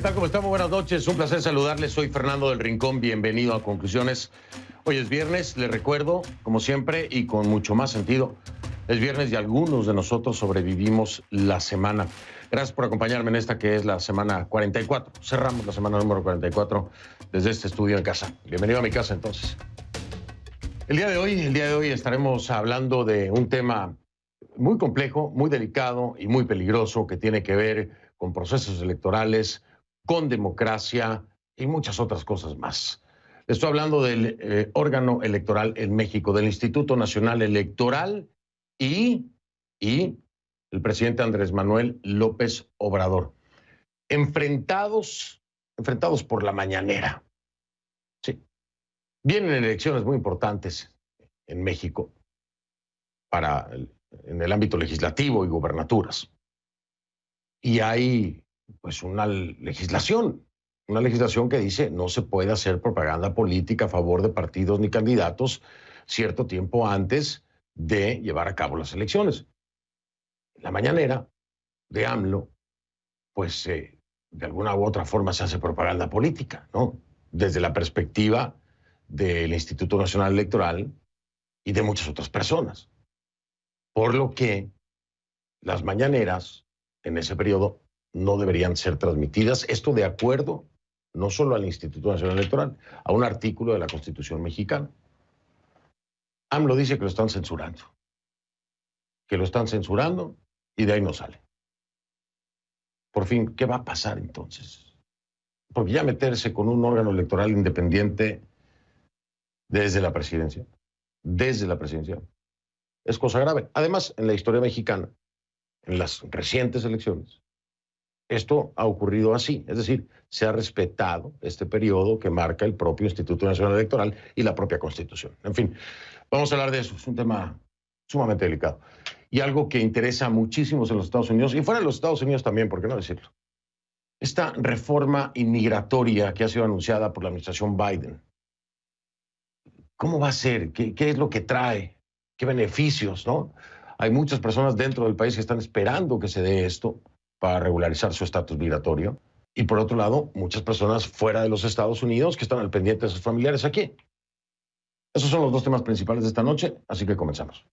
¿Qué tal? ¿Cómo estamos? Buenas noches. Un placer saludarles. Soy Fernando del Rincón. Bienvenido a Conclusiones. Hoy es viernes, les recuerdo, como siempre y con mucho más sentido, es viernes y algunos de nosotros sobrevivimos la semana. Gracias por acompañarme en esta que es la semana 44. Cerramos la semana número 44 desde este estudio en casa. Bienvenido a mi casa entonces. El día de hoy, el día de hoy estaremos hablando de un tema muy complejo, muy delicado y muy peligroso que tiene que ver con procesos electorales, con democracia y muchas otras cosas más. Estoy hablando del eh, órgano electoral en México, del Instituto Nacional Electoral y, el presidente Andrés Manuel López Obrador. Enfrentados, enfrentados por la mañanera. Sí. Vienen elecciones muy importantes en México para en el ámbito legislativo y gubernaturas. Y hay pues una legislación, una legislación que dice no se puede hacer propaganda política a favor de partidos ni candidatos cierto tiempo antes de llevar a cabo las elecciones. La mañanera de AMLO, pues de alguna u otra forma se hace propaganda política, ¿no? Desde la perspectiva del Instituto Nacional Electoral y de muchas otras personas. Por lo que las mañaneras en ese periodo no deberían ser transmitidas. Esto de acuerdo no solo al Instituto Nacional Electoral, a un artículo de la Constitución mexicana. AMLO dice que lo están censurando, que lo están censurando y de ahí no sale. Por fin, ¿qué va a pasar entonces? Porque ya meterse con un órgano electoral independiente desde la presidencia, desde la presidencia, es cosa grave. Además, en la historia mexicana, en las recientes elecciones, esto ha ocurrido así, es decir, se ha respetado este periodo que marca el propio Instituto Nacional Electoral y la propia Constitución. En fin, vamos a hablar de eso, es un tema sumamente delicado y algo que interesa a muchísimos en los Estados Unidos y fuera de los Estados Unidos también, ¿por qué no decirlo? Esta reforma inmigratoria que ha sido anunciada por la administración Biden, ¿cómo va a ser? ¿Qué, qué es lo que trae? ¿Qué beneficios? ¿no? Hay muchas personas dentro del país que están esperando que se dé esto para regularizar su estatus migratorio. Y por otro lado, muchas personas fuera de los Estados Unidos que están al pendiente de sus familiares aquí. Esos son los dos temas principales de esta noche, así que comenzamos.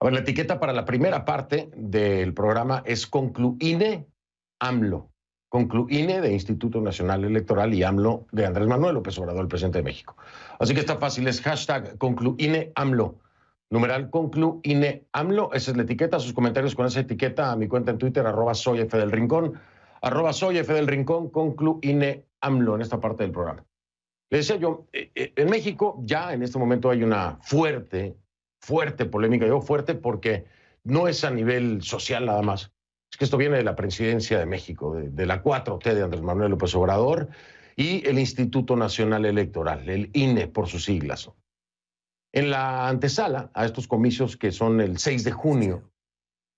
A ver, la etiqueta para la primera parte del programa es Concluine AMLO. Concluine de Instituto Nacional Electoral y AMLO de Andrés Manuel López Obrador, el presidente de México. Así que está fácil, es hashtag Concluine AMLO numeral conclu INE AMLO. Esa es la etiqueta. Sus comentarios con esa etiqueta a mi cuenta en Twitter, arroba soy F Rincón, arroba soy F del Rincón, INE AMLO en esta parte del programa. Le decía yo, eh, eh, en México ya en este momento hay una fuerte, fuerte polémica. Digo fuerte porque no es a nivel social nada más. Es que esto viene de la presidencia de México, de, de la 4T de Andrés Manuel López Obrador y el Instituto Nacional Electoral, el INE por sus siglas. En la antesala a estos comicios que son el 6 de junio,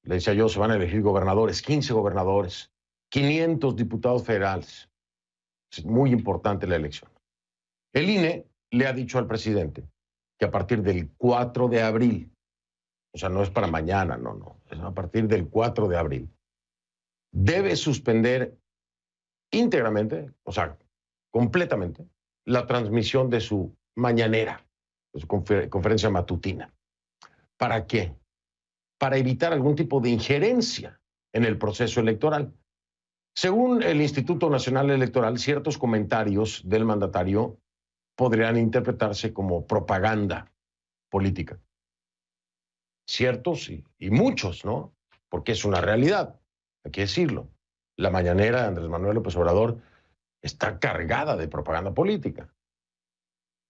le decía yo, se van a elegir gobernadores, 15 gobernadores, 500 diputados federales. Es muy importante la elección. El INE le ha dicho al presidente que a partir del 4 de abril, o sea, no es para mañana, no, no, es a partir del 4 de abril, debe suspender íntegramente, o sea, completamente, la transmisión de su mañanera conferencia matutina. ¿Para qué? Para evitar algún tipo de injerencia en el proceso electoral. Según el Instituto Nacional Electoral, ciertos comentarios del mandatario podrían interpretarse como propaganda política. Ciertos y, y muchos, ¿no? Porque es una realidad, hay que decirlo. La mañanera de Andrés Manuel López Obrador está cargada de propaganda política.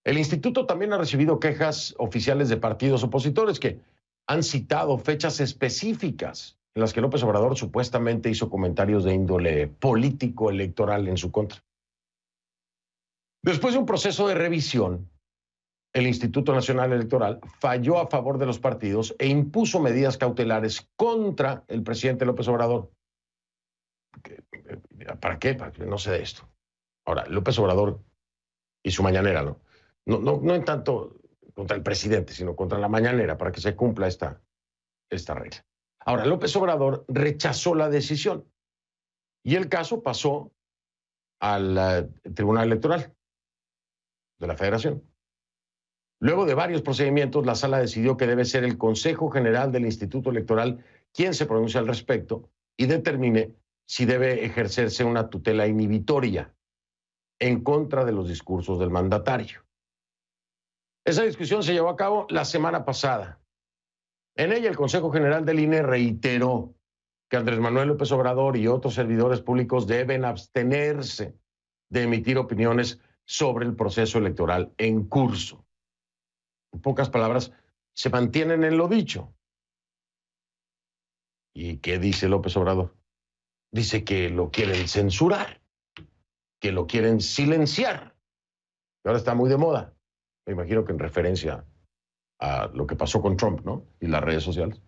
El instituto también ha recibido quejas oficiales de partidos opositores que han citado fechas específicas en las que López Obrador supuestamente hizo comentarios de índole político electoral en su contra. Después de un proceso de revisión, el Instituto Nacional Electoral falló a favor de los partidos e impuso medidas cautelares contra el presidente López Obrador. Eh, ¿Para qué? Para que no sé de esto. Ahora, López Obrador y su mañanera, ¿no? no, no, no en tanto contra el presidente, sino contra la mañanera, para que se cumpla esta, esta regla. Ahora, López Obrador rechazó la decisión y el caso pasó al eh, Tribunal Electoral de la Federación. Luego de varios procedimientos, la sala decidió que debe ser el Consejo General del Instituto Electoral quien se pronuncie al respecto y determine si debe ejercerse una tutela inhibitoria en contra de los discursos del mandatario. Esa discusión se llevó a cabo la semana pasada. En ella el Consejo General del INE reiteró que Andrés Manuel López Obrador y otros servidores públicos deben abstenerse de emitir opiniones sobre el proceso electoral en curso. En pocas palabras, se mantienen en lo dicho. ¿Y qué dice López Obrador? Dice que lo quieren censurar, que lo quieren silenciar. Y ahora está muy de moda me imagino que en referencia a lo que pasó con Trump ¿no? y las redes sociales.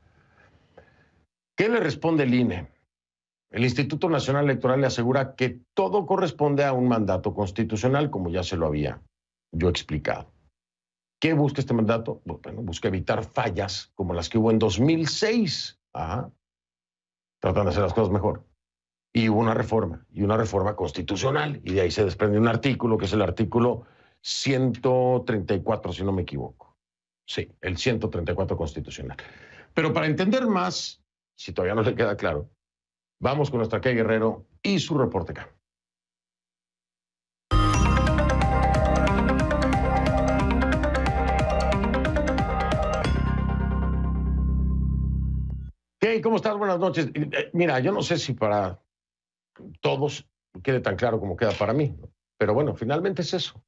¿Qué le responde el INE? El Instituto Nacional Electoral le asegura que todo corresponde a un mandato constitucional, como ya se lo había yo explicado. ¿Qué busca este mandato? Bueno, busca evitar fallas como las que hubo en 2006. tratando de hacer las cosas mejor. Y hubo una reforma, y una reforma constitucional, y de ahí se desprende un artículo, que es el artículo 134, si no me equivoco. Sí, el 134 constitucional. Pero para entender más, si todavía no le queda claro, vamos con nuestra Kay Guerrero y su reporte acá. Kay, ¿cómo estás? Buenas noches. Eh, eh, mira, yo no sé si para todos quede tan claro como queda para mí, pero bueno, finalmente es eso.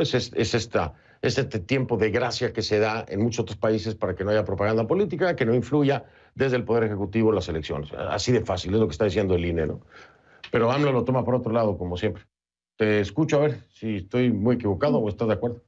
Es, esta, este tiempo de gracia que se da en muchos otros países para que no haya propaganda política, que no influya desde el Poder Ejecutivo las elecciones. Así de fácil, es lo que está diciendo el INE, ¿no? Pero AMLO lo toma por otro lado, como siempre. Te escucho a ver si estoy muy equivocado o estás de acuerdo.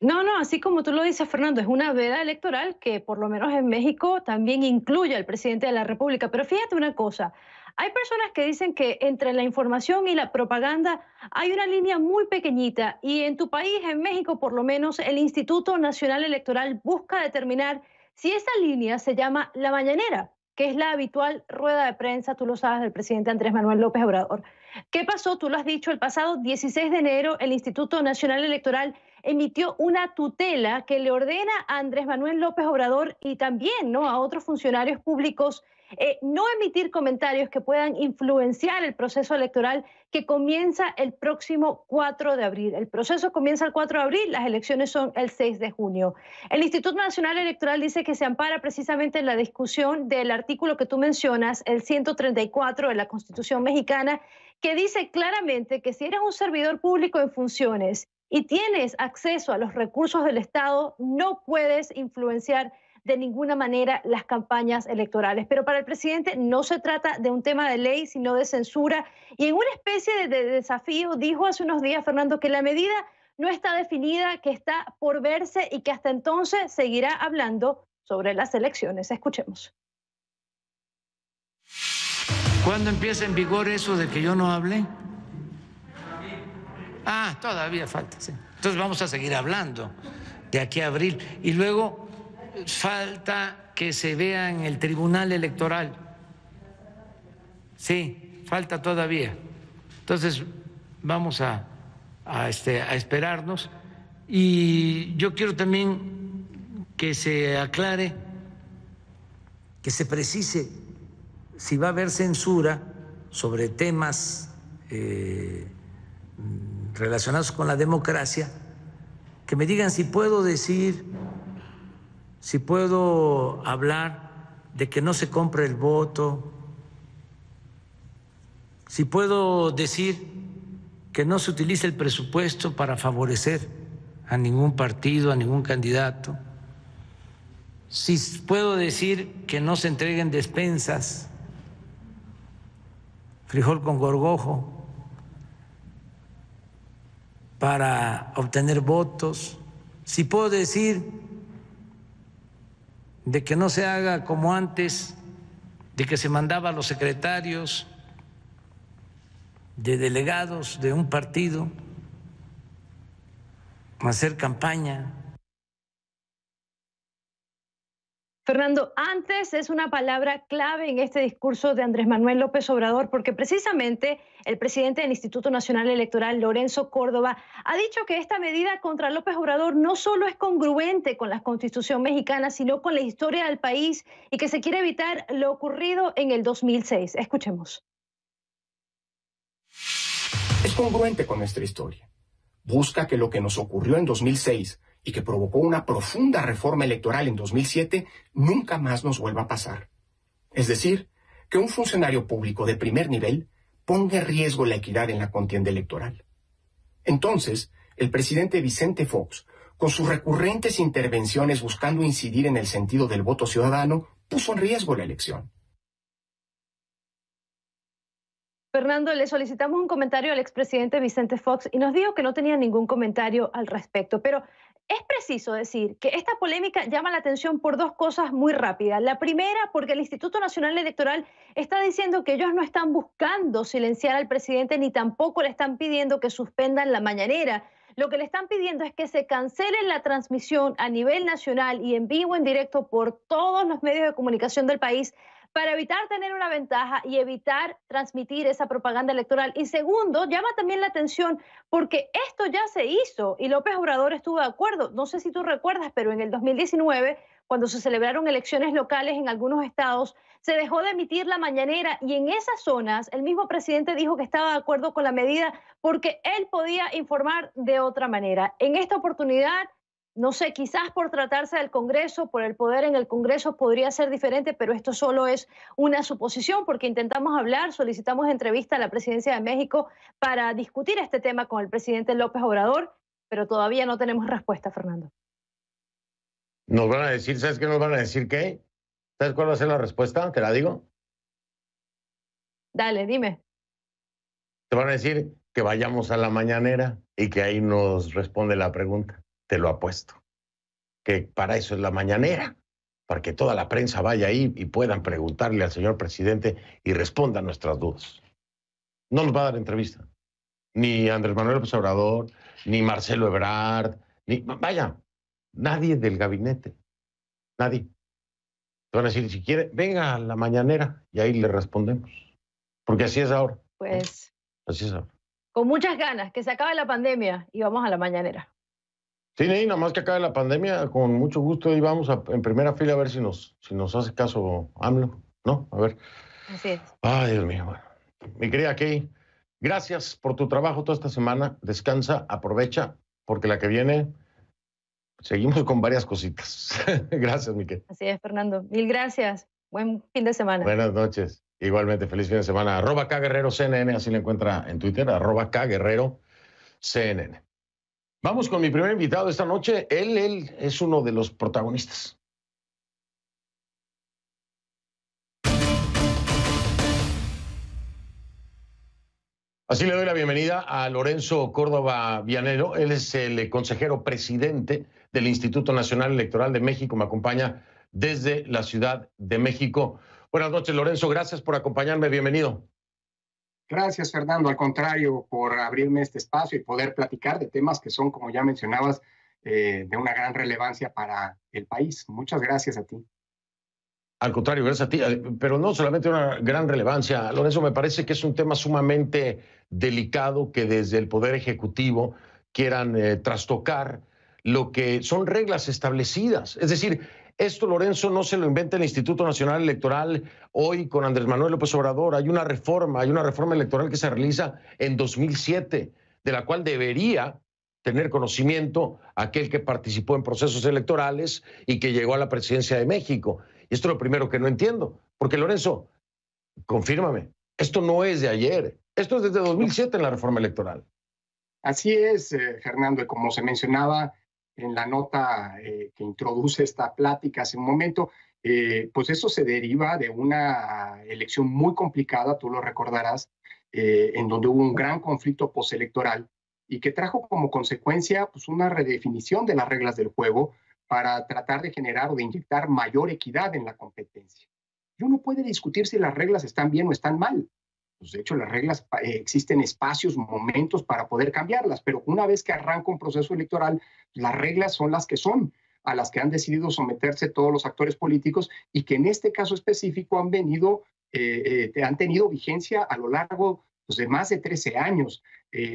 No, no, así como tú lo dices, Fernando, es una veda electoral que por lo menos en México también incluye al presidente de la República. Pero fíjate una cosa, hay personas que dicen que entre la información y la propaganda hay una línea muy pequeñita y en tu país, en México por lo menos, el Instituto Nacional Electoral busca determinar si esa línea se llama la mañanera, que es la habitual rueda de prensa, tú lo sabes, del presidente Andrés Manuel López Obrador. ¿Qué pasó? Tú lo has dicho, el pasado 16 de enero el Instituto Nacional Electoral emitió una tutela que le ordena a Andrés Manuel López Obrador y también ¿no? a otros funcionarios públicos eh, no emitir comentarios que puedan influenciar el proceso electoral que comienza el próximo 4 de abril. El proceso comienza el 4 de abril, las elecciones son el 6 de junio. El Instituto Nacional Electoral dice que se ampara precisamente en la discusión del artículo que tú mencionas, el 134 de la Constitución mexicana, que dice claramente que si eres un servidor público en funciones y tienes acceso a los recursos del Estado, no puedes influenciar de ninguna manera las campañas electorales. Pero para el presidente no se trata de un tema de ley, sino de censura. Y en una especie de, desafío, dijo hace unos días Fernando que la medida no está definida, que está por verse y que hasta entonces seguirá hablando sobre las elecciones. Escuchemos. ¿Cuándo empieza en vigor eso de que yo no hable? Ah, todavía falta, sí. Entonces vamos a seguir hablando de aquí a abril. Y luego falta que se vea en el Tribunal Electoral. Sí, falta todavía. Entonces, vamos este, a, esperarnos. Y yo quiero también que se aclare, que se precise si va a haber censura sobre temas eh, relacionados con la democracia, que me digan si puedo decir si puedo hablar de que no se compre el voto, si puedo decir que no se utilice el presupuesto para favorecer a ningún partido, a ningún candidato, si puedo decir que no se entreguen despensas, frijol con gorgojo, para obtener votos, si puedo decir de que no se haga como antes, de que se mandaba a los secretarios de delegados de un partido a hacer campaña Fernando, antes es una palabra clave en este discurso de Andrés Manuel López Obrador, porque precisamente el presidente del Instituto Nacional Electoral, Lorenzo Córdoba, ha dicho que esta medida contra López Obrador no solo es congruente con la Constitución mexicana, sino con la historia del país y que se quiere evitar lo ocurrido en el 2006. Escuchemos. Es congruente con nuestra historia. Busca que lo que nos ocurrió en 2006 y que provocó una profunda reforma electoral en 2007 nunca más nos vuelva a pasar. Es decir, que un funcionario público de primer nivel ponga en riesgo la equidad en la contienda electoral. Entonces, el presidente Vicente Fox, con sus recurrentes intervenciones buscando incidir en el sentido del voto ciudadano, puso en riesgo la elección. Fernando, le solicitamos un comentario al expresidente Vicente Fox y nos dijo que no tenía ningún comentario al respecto, pero es preciso decir que esta polémica llama la atención por dos cosas muy rápidas. La primera, porque el Instituto Nacional Electoral está diciendo que ellos no están buscando silenciar al presidente ni tampoco le están pidiendo que suspendan la mañanera. Lo que le están pidiendo es que se cancele la transmisión a nivel nacional y en vivo, en directo, por todos los medios de comunicación del país para evitar tener una ventaja y evitar transmitir esa propaganda electoral. Y segundo, llama también la atención porque esto ya se hizo y López Obrador estuvo de acuerdo. No sé si tú recuerdas, pero en el 2019, cuando se celebraron elecciones locales en algunos estados, se dejó de emitir la mañanera y en esas zonas el mismo presidente dijo que estaba de acuerdo con la medida porque él podía informar de otra manera. En esta oportunidad no sé, quizás por tratarse del Congreso, por el poder en el Congreso podría ser diferente, pero esto solo es una suposición porque intentamos hablar, solicitamos entrevista a la Presidencia de México para discutir este tema con el presidente López Obrador, pero todavía no tenemos respuesta, Fernando. Nos van a decir, ¿sabes qué nos van a decir qué? ¿Sabes cuál va a ser la respuesta? ¿Te la digo? Dale, dime. Te van a decir que vayamos a la mañanera y que ahí nos responde la pregunta lo lo puesto, Que para eso es la mañanera, para que toda la prensa vaya ahí y puedan preguntarle al señor presidente y responda nuestras dudas. No nos va a dar entrevista. Ni Andrés Manuel López Obrador, ni Marcelo Ebrard, ni. Vaya, nadie del gabinete. Nadie. Te van a decir, si quiere, venga a la mañanera y ahí le respondemos. Porque así es ahora. Pues. Así es ahora. Con muchas ganas, que se acabe la pandemia y vamos a la mañanera. Sí, nada más que acabe la pandemia, con mucho gusto y vamos en primera fila a ver si nos, si nos hace caso AMLO, ¿no? A ver. Así es. Ay, Dios mío, bueno. Mi querida Key, gracias por tu trabajo toda esta semana. Descansa, aprovecha, porque la que viene seguimos con varias cositas. gracias, Miquel. Así es, Fernando. Mil gracias. Buen fin de semana. Buenas noches. Igualmente, feliz fin de semana. Arroba K Guerrero CNN, así lo encuentra en Twitter, arroba K CNN. Vamos con mi primer invitado esta noche. Él, él es uno de los protagonistas. Así le doy la bienvenida a Lorenzo Córdoba Vianero. Él es el consejero presidente del Instituto Nacional Electoral de México. Me acompaña desde la Ciudad de México. Buenas noches, Lorenzo. Gracias por acompañarme. Bienvenido. Gracias, Fernando. Al contrario, por abrirme este espacio y poder platicar de temas que son, como ya mencionabas, eh, de una gran relevancia para el país. Muchas gracias a ti. Al contrario, gracias a ti. Eh, pero no solamente una gran relevancia, Lorenzo, me parece que es un tema sumamente delicado que desde el Poder Ejecutivo quieran eh, trastocar lo que son reglas establecidas. Es decir, esto, Lorenzo, no se lo inventa el Instituto Nacional Electoral hoy con Andrés Manuel López Obrador. Hay una reforma, hay una reforma electoral que se realiza en 2007, de la cual debería tener conocimiento aquel que participó en procesos electorales y que llegó a la presidencia de México. Y esto es lo primero que no entiendo, porque Lorenzo, confírmame, esto no es de ayer, esto es desde 2007 en la reforma electoral. Así es, Hernando, eh, y como se mencionaba, en la nota eh, que introduce esta plática hace un momento, eh, pues eso se deriva de una elección muy complicada, tú lo recordarás, eh, en donde hubo un gran conflicto postelectoral y que trajo como consecuencia pues, una redefinición de las reglas del juego para tratar de generar o de inyectar mayor equidad en la competencia. Y uno puede discutir si las reglas están bien o están mal. Pues, de hecho, las reglas eh, existen espacios, momentos para poder cambiarlas, pero una vez que arranca un proceso electoral, las reglas son las que son, a las que han decidido someterse todos los actores políticos y que en este caso específico han venido, eh, eh, han tenido vigencia a lo largo pues, de más de 13 años,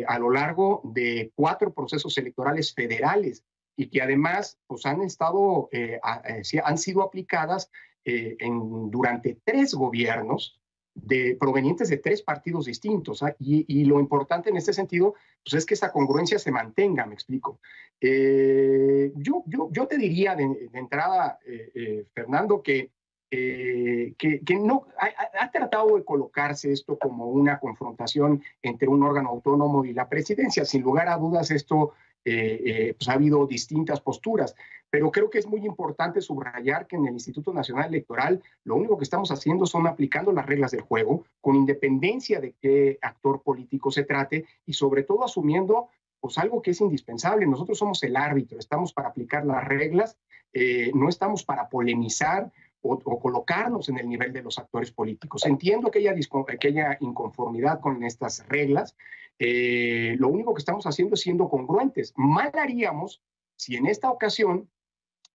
a lo largo de cuatro procesos electorales federales y que además pues, han, estado, han sido aplicadas en, durante tres gobiernos de, provenientes de tres partidos distintos. ¿ah? Y, lo importante en este sentido pues, es que esa congruencia se mantenga, me explico. Eh, yo, te diría de, entrada, eh, eh, Fernando, que, que, no ha, tratado de colocarse esto como una confrontación entre un órgano autónomo y la presidencia. Sin lugar a dudas, esto pues, ha habido distintas posturas. Pero creo que es muy importante subrayar que en el Instituto Nacional Electoral lo único que estamos haciendo son aplicando las reglas del juego, con independencia de qué actor político se trate y sobre todo asumiendo pues algo que es indispensable. Nosotros somos el árbitro, estamos para aplicar las reglas, eh, no estamos para polemizar o, colocarnos en el nivel de los actores políticos. Entiendo que haya, inconformidad con estas reglas. Eh, lo único que estamos haciendo es siendo congruentes. Mal haríamos si en esta ocasión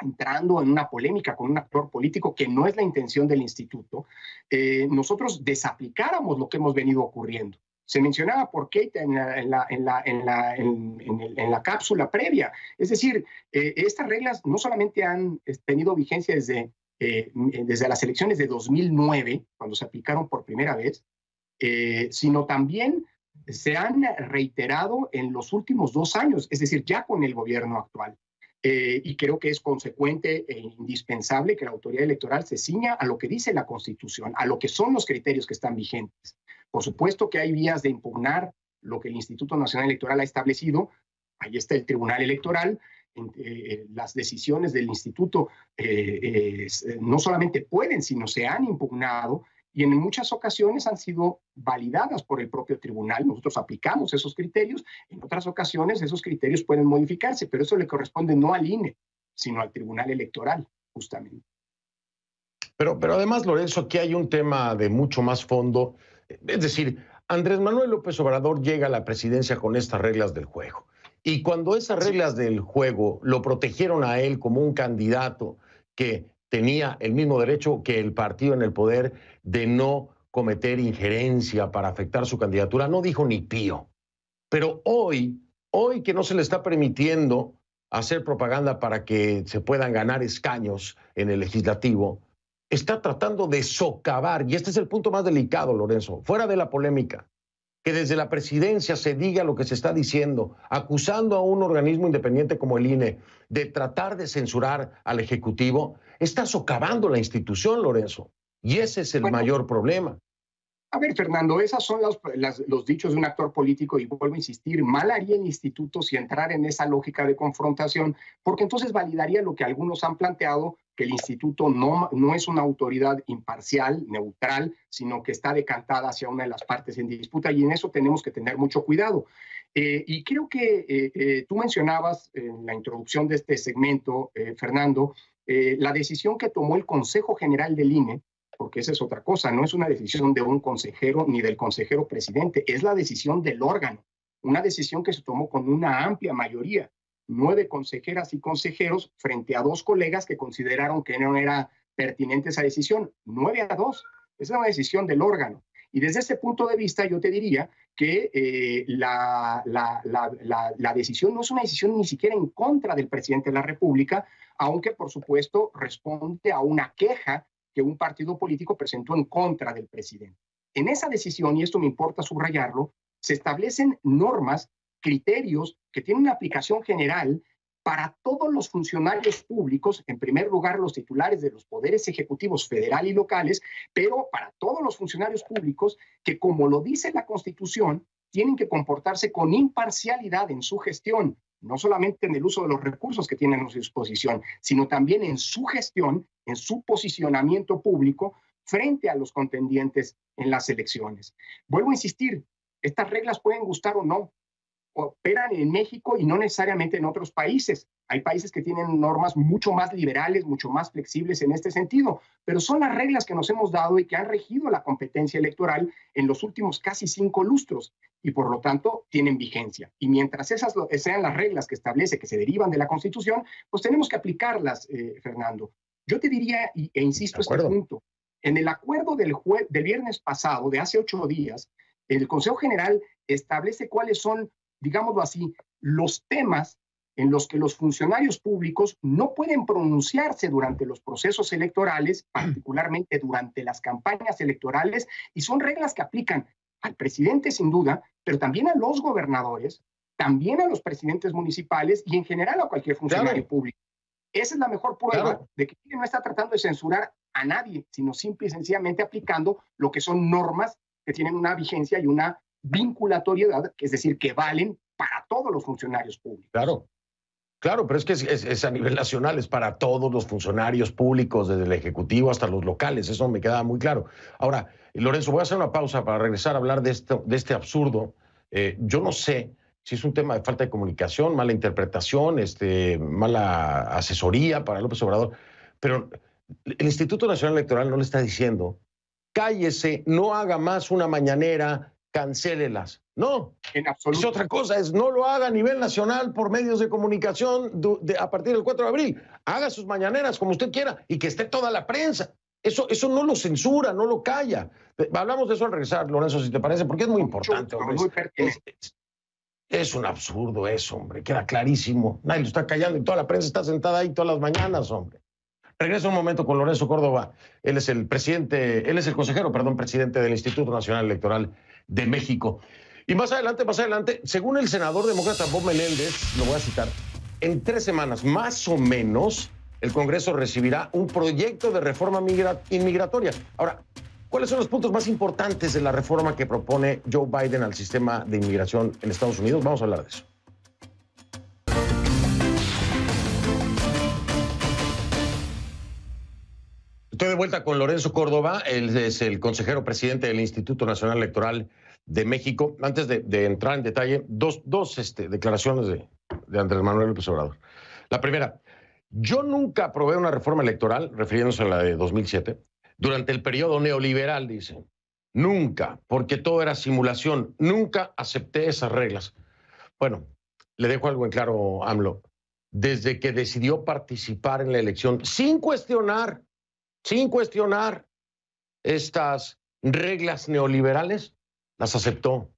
entrando en una polémica con un actor político que no es la intención del instituto, eh, nosotros desaplicáramos lo que hemos venido ocurriendo. Se mencionaba por Kate en la, cápsula previa. Es decir, eh, estas reglas no solamente han eh, tenido vigencia desde, desde las elecciones de 2009, cuando se aplicaron por primera vez, sino también se han reiterado en los últimos dos años, es decir, ya con el gobierno actual. Eh, y creo que es consecuente e indispensable que la autoridad electoral se ciña a lo que dice la Constitución, a lo que son los criterios que están vigentes. Por supuesto que hay vías de impugnar lo que el Instituto Nacional Electoral ha establecido. Ahí está el Tribunal Electoral. Eh, las decisiones del instituto eh, no solamente pueden, sino se han impugnado y en muchas ocasiones han sido validadas por el propio tribunal. Nosotros aplicamos esos criterios, en otras ocasiones esos criterios pueden modificarse, pero eso le corresponde no al INE, sino al Tribunal Electoral, justamente. Pero, pero además, Lorenzo, aquí hay un tema de mucho más fondo. Es decir, Andrés Manuel López Obrador llega a la presidencia con estas reglas del juego. Y cuando esas reglas del juego lo protegieron a él como un candidato que tenía el mismo derecho que el partido en el poder de no cometer injerencia para afectar su candidatura. No dijo ni pío. Pero hoy, hoy que no se le está permitiendo hacer propaganda para que se puedan ganar escaños en el legislativo, está tratando de socavar, y este es el punto más delicado, Lorenzo, fuera de la polémica, que desde la presidencia se diga lo que se está diciendo, acusando a un organismo independiente como el INE de tratar de censurar al Ejecutivo, está socavando la institución, Lorenzo. Y ese es el mayor problema. A ver, Fernando, esos son los, los dichos de un actor político y vuelvo a insistir, mal haría el instituto si entrar en esa lógica de confrontación, porque entonces validaría lo que algunos han planteado que el instituto no, no es una autoridad imparcial, neutral, sino que está decantada hacia una de las partes en disputa y en eso tenemos que tener mucho cuidado. Eh, y creo que eh, eh, tú mencionabas en la introducción de este segmento, Fernando, la decisión que tomó el Consejo General del INE, porque esa es otra cosa, no es una decisión de un consejero ni del consejero presidente, es la decisión del órgano, una decisión que se tomó con una amplia mayoría nueve consejeras y consejeros frente a dos colegas que consideraron que no era pertinente esa decisión. Nueve a dos. Esa es una decisión del órgano. Y desde ese punto de vista, yo te diría que eh, la, decisión no es una decisión ni siquiera en contra del presidente de la República, aunque por supuesto responde a una queja que un partido político presentó en contra del presidente. En esa decisión, y esto me importa subrayarlo, se establecen normas criterios que tienen una aplicación general para todos los funcionarios públicos, en primer lugar los titulares de los poderes ejecutivos federal y locales, pero para todos los funcionarios públicos que, como lo dice la Constitución, tienen que comportarse con imparcialidad en su gestión, no solamente en el uso de los recursos que tienen a su disposición, sino también en su gestión, en su posicionamiento público frente a los contendientes en las elecciones. Vuelvo a insistir, estas reglas pueden gustar o no, operan en México y no necesariamente en otros países. Hay países que tienen normas mucho más liberales, mucho más flexibles en este sentido, pero son las reglas que nos hemos dado y que han regido la competencia electoral en los últimos casi cinco lustros y por lo tanto tienen vigencia. Y mientras esas sean las reglas que establece, que se derivan de la Constitución, pues tenemos que aplicarlas, eh, Fernando. Yo te diría, e insisto este punto, en el acuerdo del, del viernes pasado, de hace ocho días, el Consejo General establece cuáles son digámoslo así, los temas en los que los funcionarios públicos no pueden pronunciarse durante los procesos electorales, particularmente durante las campañas electorales, y son reglas que aplican al presidente sin duda, pero también a los gobernadores, también a los presidentes municipales y en general a cualquier funcionario público. Esa es la mejor prueba de que no está tratando de censurar a nadie, sino simple y sencillamente aplicando lo que son normas que tienen una vigencia y una vinculatoriedad, es decir, que valen para todos los funcionarios públicos. Claro. Claro, pero es que es, a nivel nacional, es para todos los funcionarios públicos, desde el Ejecutivo hasta los locales, eso me quedaba muy claro. Ahora, Lorenzo, voy a hacer una pausa para regresar a hablar de, esto, de este absurdo. Eh, yo no sé si es un tema de falta de comunicación, mala interpretación, este, mala asesoría para López Obrador, pero el Instituto Nacional Electoral no le está diciendo, cállese, no haga más una mañanera, cancélelas. No, en es otra cosa, es no lo haga a nivel nacional por medios de comunicación a partir del 4 de abril. Haga sus mañaneras como usted quiera y que esté toda la prensa. Eso, eso no lo censura, no lo calla. Eh, hablamos de eso al regresar, Lorenzo, si te parece, porque es muy importante. Hombre. Es, es, un absurdo eso, hombre. Queda clarísimo. Nadie lo está callando y toda la prensa está sentada ahí todas las mañanas, hombre. Regreso un momento con Lorenzo Córdoba. Él es el presidente, él es el consejero, perdón, presidente del Instituto Nacional Electoral de México. Y más adelante, más adelante, según el senador demócrata Bob Meléndez, lo voy a citar, en tres semanas más o menos el Congreso recibirá un proyecto de reforma inmigratoria. Ahora, ¿cuáles son los puntos más importantes de la reforma que propone Joe Biden al sistema de inmigración en Estados Unidos? Vamos a hablar de eso. de vuelta con Lorenzo Córdoba, él es el consejero presidente del Instituto Nacional Electoral de México. Antes de, entrar en detalle, dos, dos este, declaraciones de, de Andrés Manuel López Obrador. La primera, yo nunca aprobé una reforma electoral, refiriéndose a la de 2007, durante el periodo neoliberal, dice. Nunca, porque todo era simulación. Nunca acepté esas reglas. Bueno, le dejo algo en claro, AMLO. Desde que decidió participar en la elección, sin cuestionar sin cuestionar estas reglas neoliberales, las aceptó.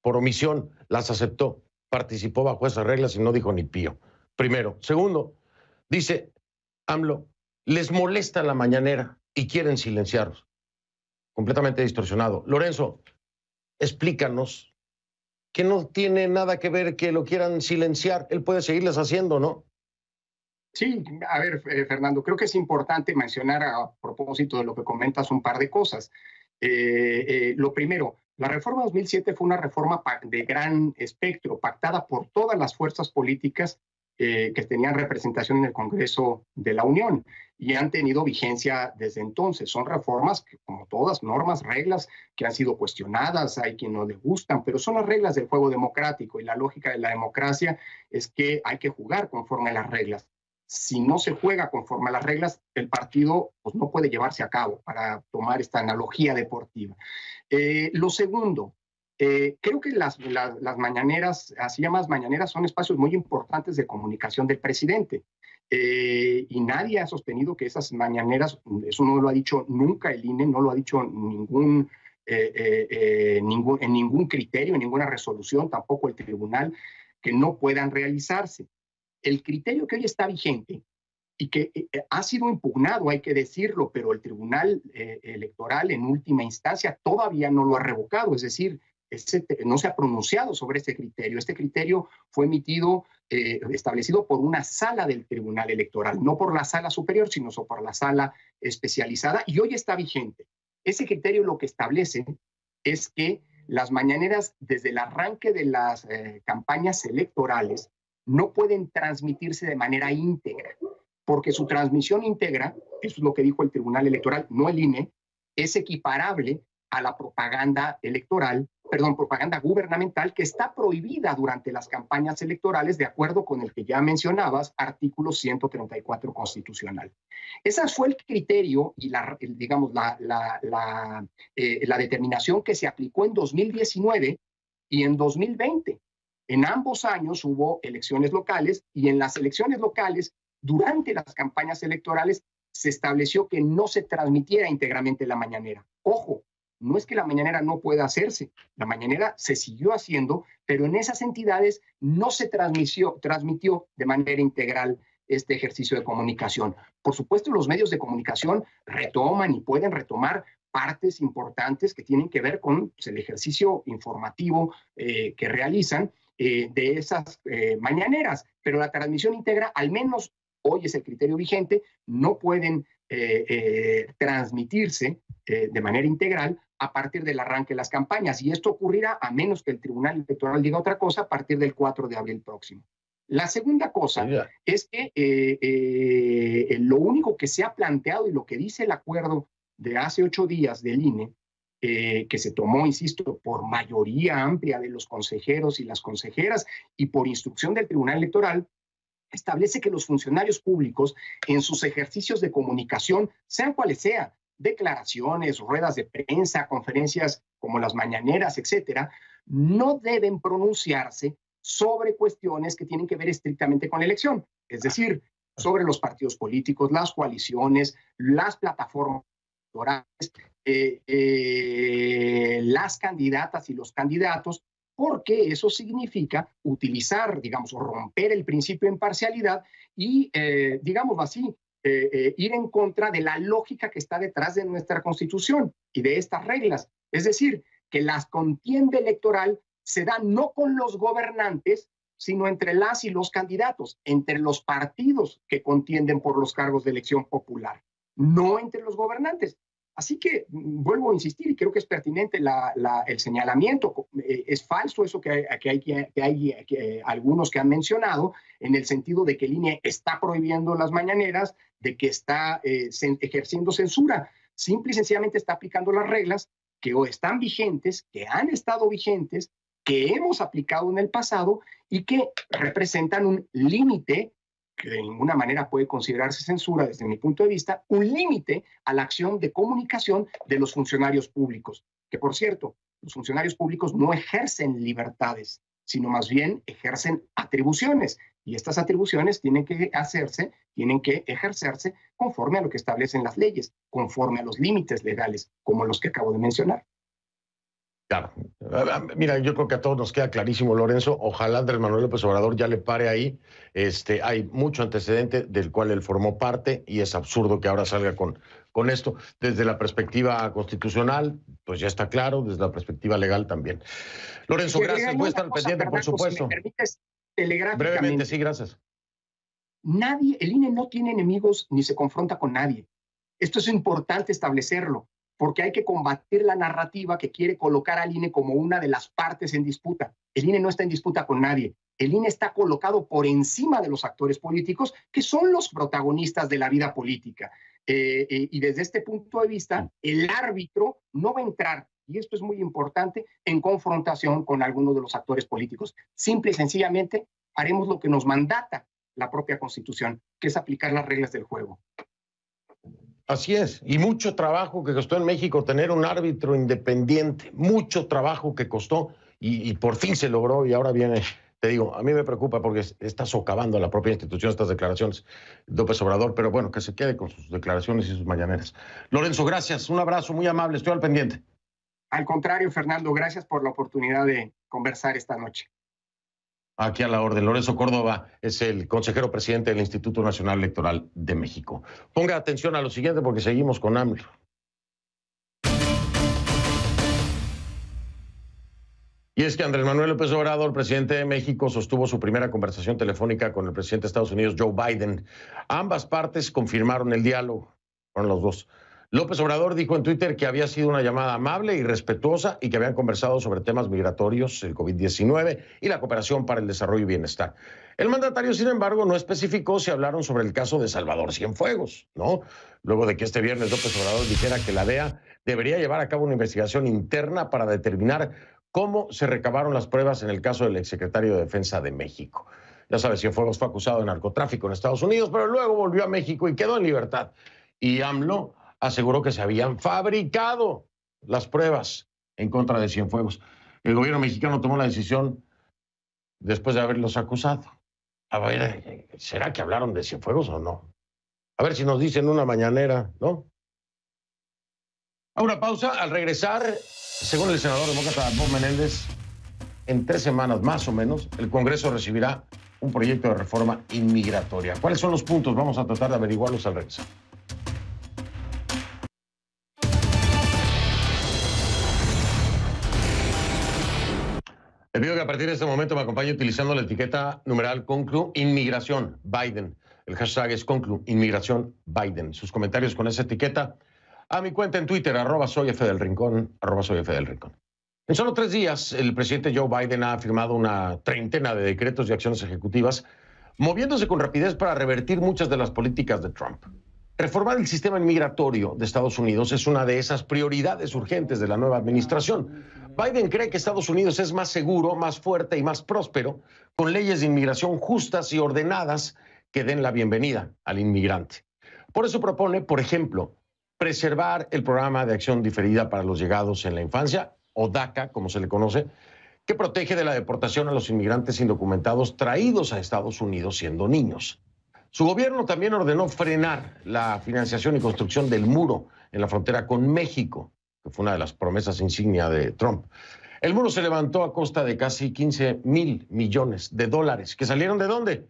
Por omisión, las aceptó. Participó bajo esas reglas y no dijo ni pío. Primero. Segundo, dice AMLO, les molesta la mañanera y quieren silenciarlos. Completamente distorsionado. Lorenzo, explícanos que no tiene nada que ver que lo quieran silenciar. Él puede seguirles haciendo, ¿no? Sí, a ver, eh, Fernando, creo que es importante mencionar a propósito de lo que comentas un par de cosas. Eh, eh, lo primero, la reforma 2007 fue una reforma de gran espectro, pactada por todas las fuerzas políticas que tenían representación en el Congreso de la Unión y han tenido vigencia desde entonces. Son reformas, que, como todas, normas, reglas que han sido cuestionadas, hay quien no le gustan, pero son las reglas del juego democrático y la lógica de la democracia es que hay que jugar conforme a las reglas si no se juega conforme a las reglas, el partido pues, no puede llevarse a cabo, para tomar esta analogía deportiva. Eh, lo segundo, eh, creo que las, mañaneras, así llamadas mañaneras, son espacios muy importantes de comunicación del presidente. Eh, y nadie ha sostenido que esas mañaneras, eso no lo ha dicho nunca el INE, no lo ha dicho ningún ningún, en ningún criterio, en ninguna resolución, tampoco el tribunal, que no puedan realizarse el criterio que hoy está vigente y que eh, eh, ha sido impugnado, hay que decirlo, pero el Tribunal eh, Electoral en última instancia todavía no lo ha revocado, es decir, no se ha pronunciado sobre este criterio. Este criterio fue emitido, establecido por una sala del Tribunal Electoral, no por la sala superior, sino por la sala especializada, y hoy está vigente. Ese criterio lo que establece es que las mañaneras, desde el arranque de las campañas electorales, no pueden transmitirse de manera íntegra, porque su transmisión íntegra, eso es lo que dijo el Tribunal Electoral, no el INE, es equiparable a la propaganda electoral, perdón, propaganda gubernamental que está prohibida durante las campañas electorales de acuerdo con el que ya mencionabas, artículo 134 constitucional. Ese fue el criterio y la, digamos, la, eh, la determinación que se aplicó en 2019 y en 2020. En ambos años hubo elecciones locales y en las elecciones locales, durante las campañas electorales, se estableció que no se transmitiera íntegramente la mañanera. Ojo, no es que la mañanera no pueda hacerse, la mañanera se siguió haciendo, pero en esas entidades no se transmitió, transmitió de manera integral este ejercicio de comunicación. Por supuesto, los medios de comunicación retoman y pueden retomar partes importantes que tienen que ver con pues, el ejercicio informativo eh, que realizan, eh, de esas eh, mañaneras, pero la transmisión íntegra, al menos hoy es el criterio vigente, no pueden eh, transmitirse de manera integral a partir del arranque de las campañas. Y esto ocurrirá a menos que el Tribunal Electoral diga otra cosa a partir del 4 de abril próximo. La segunda cosa es que lo único que se ha planteado y lo que dice el acuerdo de hace ocho días del INE eh, que se tomó, insisto, por mayoría amplia de los consejeros y las consejeras y por instrucción del Tribunal Electoral, establece que los funcionarios públicos en sus ejercicios de comunicación, sean cuales sean, declaraciones, ruedas de prensa, conferencias como las mañaneras, etcétera, no deben pronunciarse sobre cuestiones que tienen que ver estrictamente con la elección, es decir, sobre los partidos políticos, las coaliciones, las plataformas electorales, eh, eh, las candidatas y los candidatos, porque eso significa utilizar, digamos, romper el principio de imparcialidad y, eh, digamos así, ir en contra de la lógica que está detrás de nuestra Constitución y de estas reglas. Es decir, que la contienda electoral se da no con los gobernantes, sino entre las y los candidatos, entre los partidos que contienden por los cargos de elección popular, no entre los gobernantes. Así que mm, vuelvo a insistir y creo que es pertinente el señalamiento. Eh, es falso eso que, que hay, que hay eh, algunos que han mencionado en el sentido de que línea está prohibiendo las mañaneras, de que está eh, ejerciendo censura. Simple y sencillamente está aplicando las reglas que o están vigentes, que han estado vigentes, que hemos aplicado en el pasado y que representan un límite que de ninguna manera puede considerarse censura desde mi punto de vista, un límite a la acción de comunicación de los funcionarios públicos, que por cierto, los funcionarios públicos no ejercen libertades, sino más bien ejercen atribuciones. Y estas atribuciones tienen que hacerse, tienen que ejercerse conforme a lo que establecen las leyes, conforme a los límites legales, como los que acabo de mencionar. Claro. Ah, ah, mira, yo creo que a todos nos queda clarísimo, Lorenzo. Ojalá Andrés Manuel López Obrador ya le pare ahí. Este, hay mucho antecedente del cual él formó parte y es absurdo que ahora salga con, con esto. Desde la perspectiva constitucional, pues ya está claro, desde la perspectiva legal también. Lorenzo, gracias. Voy a estar pendiente, por supuesto. Si me permites, Brevemente, sí, gracias. Nadie, el INE no tiene enemigos ni se confronta con nadie. Esto es importante establecerlo porque hay que combatir la narrativa que quiere colocar al INE como una de las partes en disputa. El INE no está en disputa con nadie. El INE está colocado por encima de los actores políticos, que son los protagonistas de la vida política. Eh, eh, y desde este punto de vista, el árbitro no va a entrar, y esto es muy importante, en confrontación con algunos de los actores políticos. Simple y sencillamente haremos lo que nos mandata la propia Constitución, que es aplicar las reglas del juego. Así es, y mucho trabajo que costó en México tener un árbitro independiente, mucho trabajo que costó y, por fin se logró y ahora viene te digo, a mí me preocupa porque está socavando la propia institución estas declaraciones, López Obrador, pero bueno, que se quede con sus declaraciones y sus mañaneras. Lorenzo, gracias, un abrazo muy amable, estoy al pendiente. Al contrario, Fernando, gracias por la oportunidad de conversar esta noche aquí a la orden. Lorenzo Córdoba es el consejero presidente del Instituto Nacional Electoral de México. Ponga atención a lo siguiente porque seguimos con AMLO. Y es que Andrés Manuel López Obrador, presidente de México, sostuvo su primera conversación telefónica con el presidente de Estados Unidos, Joe Biden. Ambas partes confirmaron el diálogo, fueron los dos López Obrador dijo en Twitter que había sido una llamada amable y respetuosa y que habían conversado sobre temas migratorios, el COVID-19 y la cooperación para el desarrollo y bienestar. El mandatario, sin embargo, no especificó si hablaron sobre el caso de Salvador Cienfuegos, ¿no? Luego de que este viernes López Obrador dijera que la DEA debería llevar a cabo una investigación interna para determinar cómo se recabaron las pruebas en el caso del exsecretario de Defensa de México. Ya sabes, Cienfuegos fue acusado de narcotráfico en Estados Unidos, pero luego volvió a México y quedó en libertad. Y AMLO aseguró que se habían fabricado las pruebas en contra de Cienfuegos. El gobierno mexicano tomó la decisión después de haberlos acusado. A ver, ¿será que hablaron de Cienfuegos o no? A ver si nos dicen una mañanera, ¿no? A una pausa, al regresar, según el senador demócrata Bob Menéndez, en tres semanas más o menos, el Congreso recibirá un proyecto de reforma inmigratoria. ¿Cuáles son los puntos? Vamos a tratar de averiguarlos al regresar. Te pido que a partir de este momento me acompañe utilizando la etiqueta numeral conclu inmigración Biden. El hashtag es conclu inmigración Biden. Sus comentarios con esa etiqueta a mi cuenta en Twitter, arroba soy del Rincón, arroba soy del Rincón. En solo tres días, el presidente Joe Biden ha firmado una treintena de decretos y acciones ejecutivas, moviéndose con rapidez para revertir muchas de las políticas de Trump. Reformar el sistema inmigratorio de Estados Unidos es una de esas prioridades urgentes de la nueva administración. Biden cree que Estados Unidos es más seguro, más fuerte y más próspero con leyes de inmigración justas y ordenadas que den la bienvenida al inmigrante. Por eso propone, por ejemplo, preservar el programa de acción diferida para los llegados en la infancia, o DACA, como se le conoce, que protege de la deportación a los inmigrantes indocumentados traídos a Estados Unidos siendo niños. Su gobierno también ordenó frenar la financiación y construcción del muro en la frontera con México, que fue una de las promesas insignia de Trump. El muro se levantó a costa de casi 15 mil millones de dólares, que salieron de dónde?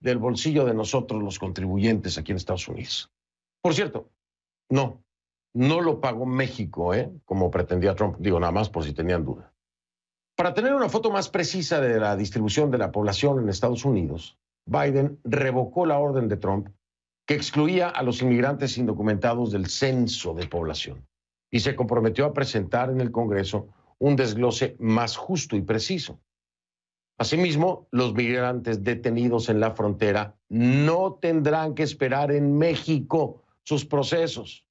Del bolsillo de nosotros los contribuyentes aquí en Estados Unidos. Por cierto, no, no lo pagó México, ¿eh? como pretendía Trump, digo nada más por si tenían duda. Para tener una foto más precisa de la distribución de la población en Estados Unidos, Biden revocó la orden de Trump que excluía a los inmigrantes indocumentados del censo de población y se comprometió a presentar en el Congreso un desglose más justo y preciso. Asimismo, los migrantes detenidos en la frontera no tendrán que esperar en México sus procesos.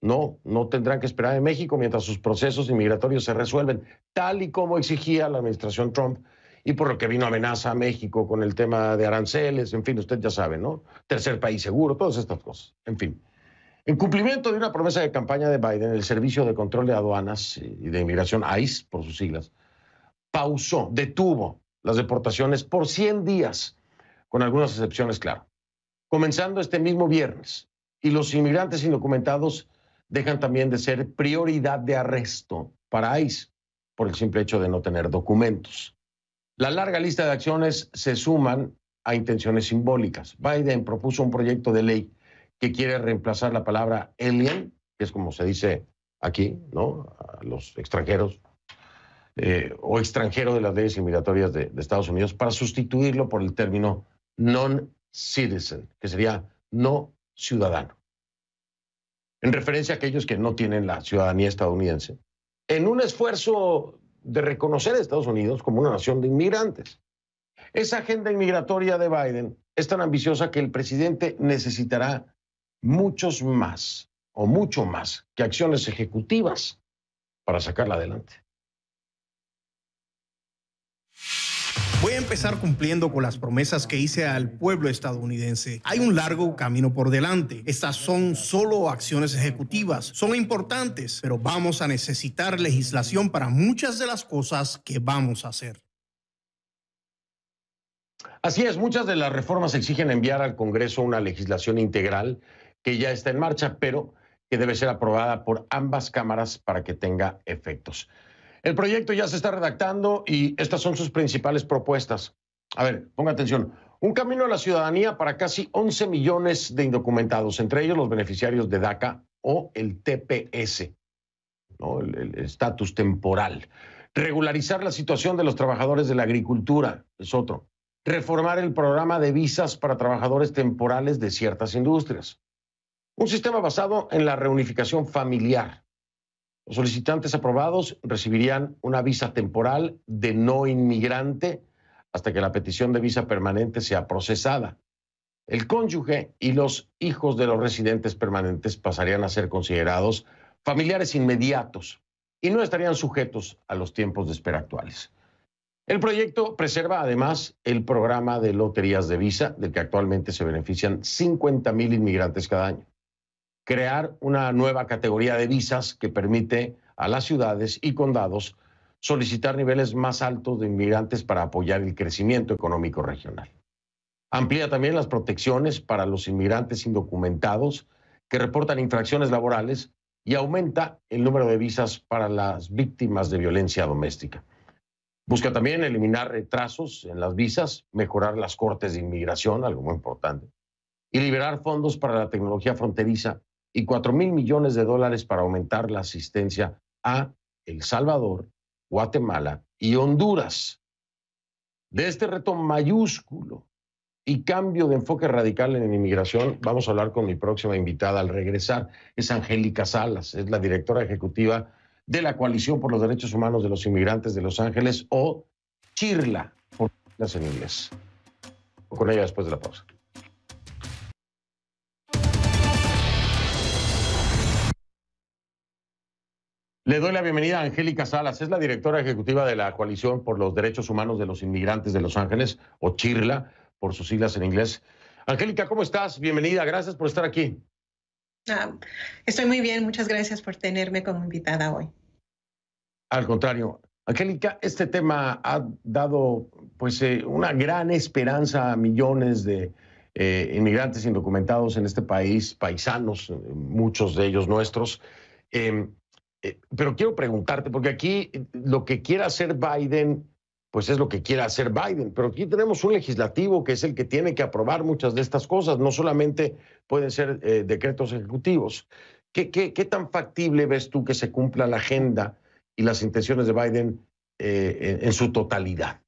No, no tendrán que esperar en México mientras sus procesos inmigratorios se resuelven, tal y como exigía la administración Trump y por lo que vino amenaza a México con el tema de aranceles, en fin, usted ya sabe, ¿no? Tercer país seguro, todas estas cosas, en fin. En cumplimiento de una promesa de campaña de Biden, el Servicio de Control de Aduanas y de Inmigración, ICE, por sus siglas, pausó, detuvo las deportaciones por 100 días, con algunas excepciones, claro, comenzando este mismo viernes. Y los inmigrantes indocumentados dejan también de ser prioridad de arresto para ICE por el simple hecho de no tener documentos. La larga lista de acciones se suman a intenciones simbólicas. Biden propuso un proyecto de ley que quiere reemplazar la palabra alien, que es como se dice aquí, ¿no? A los extranjeros eh, o extranjero de las leyes inmigratorias de, de Estados Unidos, para sustituirlo por el término non-citizen, que sería no ciudadano. En referencia a aquellos que no tienen la ciudadanía estadounidense. En un esfuerzo de reconocer a Estados Unidos como una nación de inmigrantes. Esa agenda inmigratoria de Biden es tan ambiciosa que el presidente necesitará muchos más o mucho más que acciones ejecutivas para sacarla adelante. Voy a empezar cumpliendo con las promesas que hice al pueblo estadounidense. Hay un largo camino por delante. Estas son solo acciones ejecutivas. Son importantes, pero vamos a necesitar legislación para muchas de las cosas que vamos a hacer. Así es, muchas de las reformas exigen enviar al Congreso una legislación integral que ya está en marcha, pero que debe ser aprobada por ambas cámaras para que tenga efectos. El proyecto ya se está redactando y estas son sus principales propuestas. A ver, ponga atención. Un camino a la ciudadanía para casi 11 millones de indocumentados, entre ellos los beneficiarios de DACA o el TPS, el estatus temporal. Regularizar la situación de los trabajadores de la agricultura es otro. Reformar el programa de visas para trabajadores temporales de ciertas industrias. Un sistema basado en la reunificación familiar, los solicitantes aprobados recibirían una visa temporal de no inmigrante hasta que la petición de visa permanente sea procesada. El cónyuge y los hijos de los residentes permanentes pasarían a ser considerados familiares inmediatos y no estarían sujetos a los tiempos de espera actuales. El proyecto preserva además el programa de loterías de visa, del que actualmente se benefician 50 mil inmigrantes cada año crear una nueva categoría de visas que permite a las ciudades y condados solicitar niveles más altos de inmigrantes para apoyar el crecimiento económico regional. Amplía también las protecciones para los inmigrantes indocumentados que reportan infracciones laborales y aumenta el número de visas para las víctimas de violencia doméstica. Busca también eliminar retrasos en las visas, mejorar las cortes de inmigración, algo muy importante, y liberar fondos para la tecnología fronteriza y 4 mil millones de dólares para aumentar la asistencia a El Salvador, Guatemala y Honduras. De este reto mayúsculo y cambio de enfoque radical en inmigración, vamos a hablar con mi próxima invitada al regresar. Es Angélica Salas, es la directora ejecutiva de la Coalición por los Derechos Humanos de los Inmigrantes de Los Ángeles o CHIRLA, por las en inglés. Con ella después de la pausa. Le doy la bienvenida a Angélica Salas, es la directora ejecutiva de la Coalición por los Derechos Humanos de los Inmigrantes de Los Ángeles, o CHIRLA, por sus siglas en inglés. Angélica, ¿cómo estás? Bienvenida, gracias por estar aquí. Ah, estoy muy bien, muchas gracias por tenerme como invitada hoy. Al contrario, Angélica, este tema ha dado pues, eh, una gran esperanza a millones de eh, inmigrantes indocumentados en este país, paisanos, eh, muchos de ellos nuestros. Em, eh, pero quiero preguntarte, porque aquí eh, lo que quiera hacer Biden, pues es lo que quiera hacer Biden, pero aquí tenemos un legislativo que es el que tiene que aprobar muchas de estas cosas, no solamente pueden ser eh, decretos ejecutivos. ¿Qué, tan factible ves tú que se cumpla la agenda y las intenciones de Biden en su totalidad?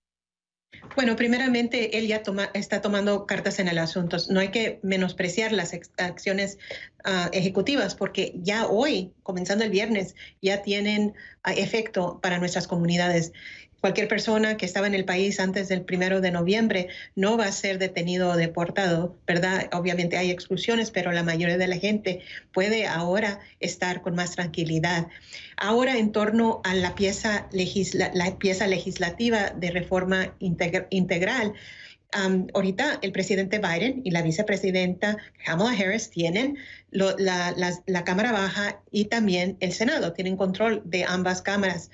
Bueno, primeramente, él ya está tomando cartas en el asunto. No hay que menospreciar las acciones ah, ejecutivas porque ya hoy, comenzando el viernes, ya tienen ah, efecto para nuestras comunidades. Cualquier persona que estaba en el país antes del primero de noviembre no va a ser detenido o deportado, ¿verdad? Obviamente hay exclusiones, pero la mayoría de la gente puede ahora estar con más tranquilidad. Ahora, en torno a la pieza, legisla la pieza legislativa de reforma integral, ahorita el presidente Biden y la vicepresidenta Kamala Harris tienen la, Cámara Baja y también el Senado, tienen control de ambas cámaras.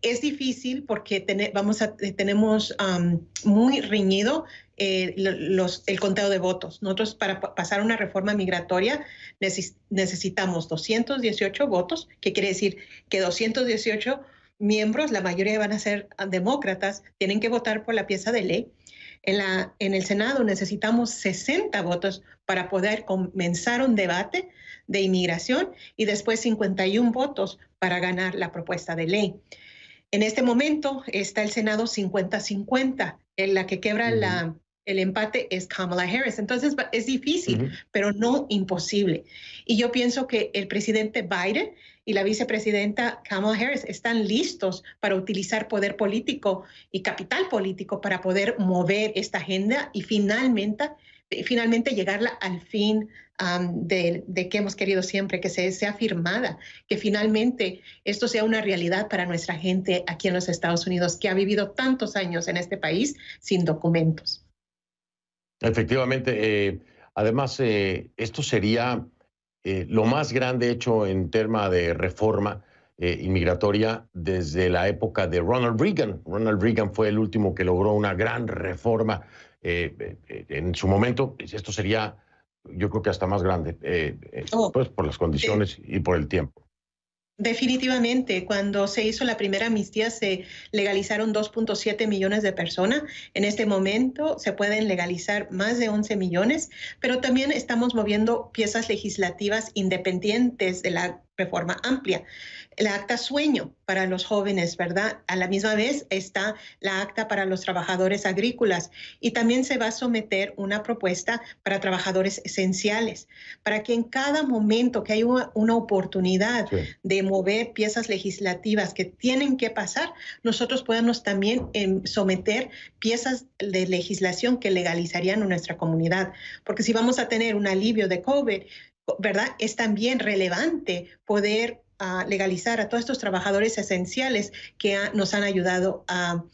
Es difícil porque vamos a, eh, tenemos muy riñido eh, los, el conteo de votos. Nosotros para pasar una reforma migratoria necesitamos 218 votos, que quiere decir que 218 miembros, la mayoría van a ser ah, demócratas, tienen que votar por la pieza de ley. En, la, en el Senado necesitamos 60 votos para poder comenzar un debate de inmigración y después 51 votos para ganar la propuesta de ley. En este momento está el Senado 50-50, en la que quebra el empate es Kamala Harris. Entonces es difícil, pero no imposible. Y yo pienso que el presidente Biden y la vicepresidenta Kamala Harris están listos para utilizar poder político y capital político para poder mover esta agenda y finalmente, eh, finalmente llegarla al fin de, que hemos querido siempre, que se sea firmada, que finalmente esto sea una realidad para nuestra gente aquí en los Estados Unidos, que ha vivido tantos años en este país sin documentos. Efectivamente, eh, además, eh, esto sería eh, lo más grande hecho en tema de reforma inmigratoria desde la época de Ronald Reagan. Ronald Reagan fue el último que logró una gran reforma en su momento, pues esto sería yo creo que hasta más grande, eh, eh, oh. pues por las condiciones y por el tiempo. Definitivamente, cuando se hizo la primera amnistía se legalizaron 2.7 millones de personas. En este momento se pueden legalizar más de 11 millones, pero también estamos moviendo piezas legislativas independientes de la reforma amplia. La acta sueño para los jóvenes, ¿verdad? A la misma vez está la acta para los trabajadores agrícolas y también se va a someter una propuesta para trabajadores esenciales, para que en cada momento que hay una, oportunidad de mover piezas legislativas que tienen que pasar, nosotros podamos también em, someter piezas de legislación que legalizarían nuestra comunidad. Porque si vamos a tener un alivio de COVID, ¿verdad? Es también relevante poder ah, legalizar a todos estos trabajadores esenciales que nos han ayudado a,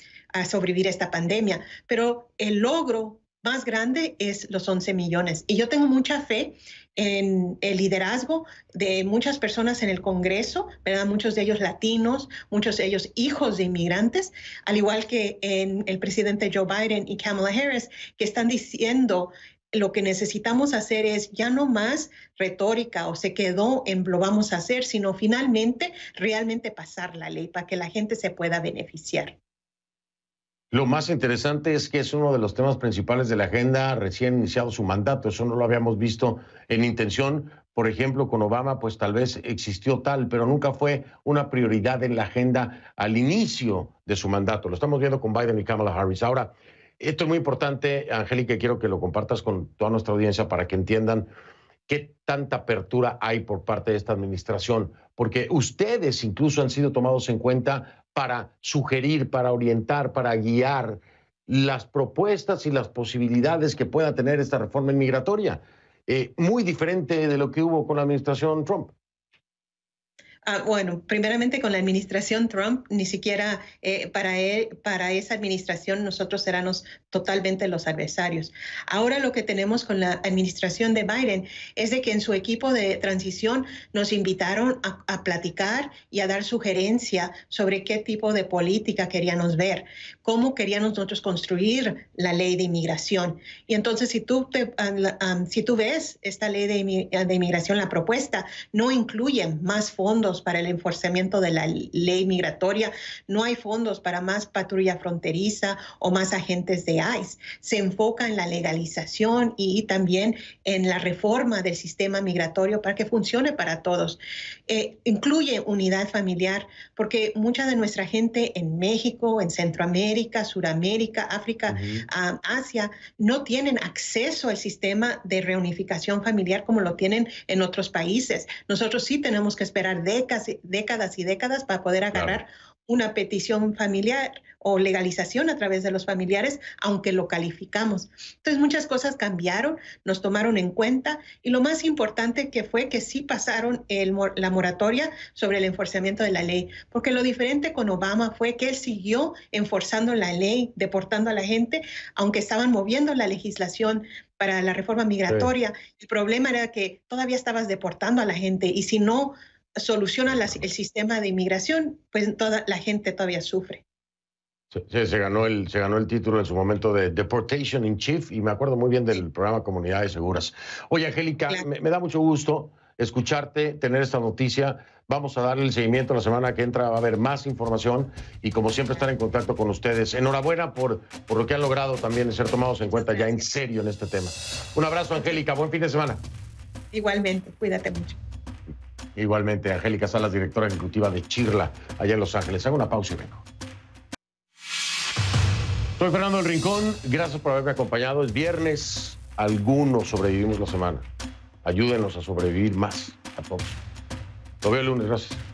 sobrevivir a esta pandemia. Pero el logro más grande es los 11 millones. Y yo tengo mucha fe en el liderazgo de muchas personas en el Congreso, ¿verdad? Muchos de ellos latinos, muchos de ellos hijos de inmigrantes, al igual que en el presidente Joe Biden y Kamala Harris, que están diciendo lo que necesitamos hacer es ya no más retórica o se quedó en lo vamos a hacer, sino finalmente realmente pasar la ley para que la gente se pueda beneficiar. Lo más interesante es que es uno de los temas principales de la agenda recién iniciado su mandato. Eso no lo habíamos visto en intención. Por ejemplo, con Obama, pues tal vez existió tal, pero nunca fue una prioridad en la agenda al inicio de su mandato. Lo estamos viendo con Biden y Kamala Harris. Ahora, esto es muy importante, Angélica, quiero que lo compartas con toda nuestra audiencia para que entiendan qué tanta apertura hay por parte de esta administración, porque ustedes incluso han sido tomados en cuenta para sugerir, para orientar, para guiar las propuestas y las posibilidades que pueda tener esta reforma inmigratoria. Eh, muy diferente de lo que hubo con la administración Trump. Ah, bueno, primeramente con la administración Trump, ni siquiera eh, para, él, para esa administración nosotros éramos totalmente los adversarios. Ahora lo que tenemos con la administración de Biden es de que en su equipo de transición nos invitaron a, platicar y a dar sugerencia sobre qué tipo de política queríamos ver, cómo queríamos nosotros construir la ley de inmigración. Y entonces si tú, te, ah, ah, si tú ves esta ley de inmigración, la propuesta, no incluye más fondos para el enforcimiento de la ley migratoria, no hay fondos para más patrulla fronteriza o más agentes de ICE. Se enfoca en la legalización y también en la reforma del sistema migratorio para que funcione para todos. Eh, incluye unidad familiar, porque mucha de nuestra gente en México, en Centroamérica, Suramérica, África, Asia, no tienen acceso al sistema de reunificación familiar como lo tienen en otros países. Nosotros sí tenemos que esperar de décadas, y décadas para poder agarrar una petición familiar o legalización a través de los familiares, aunque lo calificamos. Entonces muchas cosas cambiaron, nos tomaron en cuenta y lo más importante que fue que sí pasaron la moratoria sobre el enforzamiento de la ley, porque lo diferente con Obama fue que él siguió enforzando la ley, deportando a la gente, aunque estaban moviendo la legislación para la reforma migratoria. El problema era que todavía estabas deportando a la gente y si no soluciona el sistema de inmigración, pues toda la gente todavía sufre. se, ganó el, se ganó el título en su momento de Deportation in Chief y me acuerdo muy bien del programa Comunidades Seguras. Oye, Angélica, me, da mucho gusto escucharte, tener esta noticia. Vamos a darle el seguimiento la semana que entra, va a haber más información y como siempre estar en contacto con ustedes. Enhorabuena por, por lo que han logrado también ser tomados en cuenta ya en serio en este tema. Un abrazo, Angélica, buen fin de semana. Igualmente, cuídate mucho. Igualmente, Angélica Salas, directora ejecutiva de Chirla, allá en Los Ángeles. Hago una pausa y vengo. Soy Fernando El Rincón. Gracias por haberme acompañado. Es viernes. Algunos sobrevivimos la semana. Ayúdenos a sobrevivir más. A todos. Lo veo el lunes. Gracias.